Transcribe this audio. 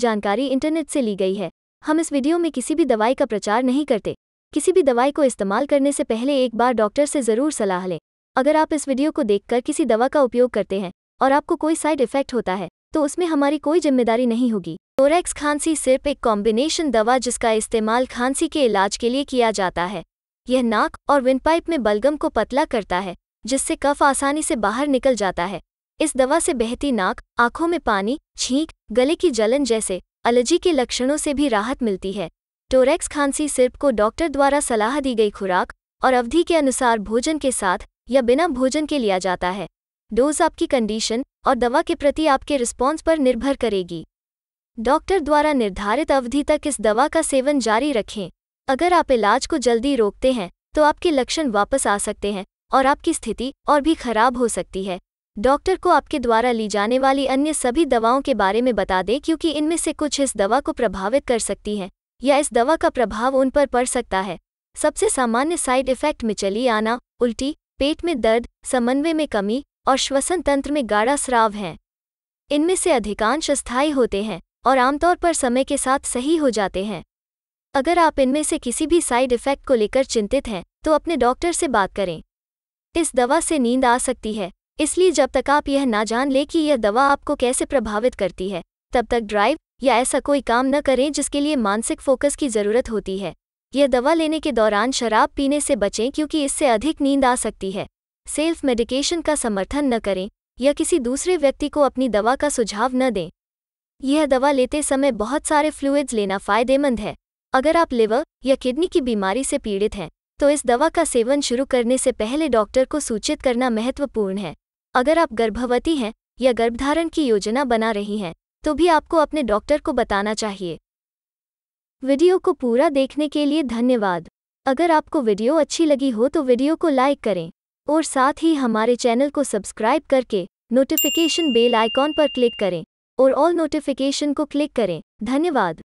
जानकारी इंटरनेट से ली गई है हम इस वीडियो में किसी भी दवाई का प्रचार नहीं करते किसी भी दवाई को इस्तेमाल करने से पहले एक बार डॉक्टर से ज़रूर सलाह लें अगर आप इस वीडियो को देखकर किसी दवा का उपयोग करते हैं और आपको कोई साइड इफेक्ट होता है तो उसमें हमारी कोई जिम्मेदारी नहीं होगी टोरेक्स खांसी सिर्फ एक कॉम्बिनेशन दवा जिसका इस्तेमाल खांसी के इलाज के लिए किया जाता है यह नाक और विंडपाइप में बलगम को पतला करता है जिससे कफ आसानी से बाहर निकल जाता है इस दवा से बहती नाक आंखों में पानी छींक गले की जलन जैसे एलर्जी के लक्षणों से भी राहत मिलती है टोरेक्स खांसी सिर्फ को डॉक्टर द्वारा सलाह दी गई खुराक और अवधि के अनुसार भोजन के साथ या बिना भोजन के लिया जाता है डोज आपकी कंडीशन और दवा के प्रति आपके रिस्पॉन्स पर निर्भर करेगी डॉक्टर द्वारा निर्धारित अवधि तक इस दवा का सेवन जारी रखें अगर आप इलाज को जल्दी रोकते हैं तो आपके लक्षण वापस आ सकते हैं और आपकी स्थिति और भी खराब हो सकती है डॉक्टर को आपके द्वारा ली जाने वाली अन्य सभी दवाओं के बारे में बता दें क्योंकि इनमें से कुछ इस दवा को प्रभावित कर सकती हैं या इस दवा का प्रभाव उन पर पड़ सकता है सबसे सामान्य साइड इफेक्ट में चली आना उल्टी पेट में दर्द समन्वय में कमी और श्वसन तंत्र में गाढ़ा स्राव हैं इनमें से अधिकांश अस्थायी होते हैं और आमतौर पर समय के साथ सही हो जाते हैं अगर आप इनमें से किसी भी साइड इफेक्ट को लेकर चिंतित हैं तो अपने डॉक्टर से बात करें इस दवा से नींद आ सकती है इसलिए जब तक आप यह ना जान ले कि यह दवा आपको कैसे प्रभावित करती है तब तक ड्राइव या ऐसा कोई काम न करें जिसके लिए मानसिक फोकस की ज़रूरत होती है यह दवा लेने के दौरान शराब पीने से बचें क्योंकि इससे अधिक नींद आ सकती है सेल्फ मेडिकेशन का समर्थन न करें या किसी दूसरे व्यक्ति को अपनी दवा का सुझाव न दें यह दवा लेते समय बहुत सारे फ्लूइड्स लेना फ़ायदेमंद है अगर आप लिवर या किडनी की बीमारी से पीड़ित हैं तो इस दवा का सेवन शुरू करने से पहले डॉक्टर को सूचित करना महत्वपूर्ण है अगर आप गर्भवती हैं या गर्भधारण की योजना बना रही हैं तो भी आपको अपने डॉक्टर को बताना चाहिए वीडियो को पूरा देखने के लिए धन्यवाद अगर आपको वीडियो अच्छी लगी हो तो वीडियो को लाइक करें और साथ ही हमारे चैनल को सब्सक्राइब करके नोटिफिकेशन बेल आइकॉन पर क्लिक करें और ऑल नोटिफिकेशन को क्लिक करें धन्यवाद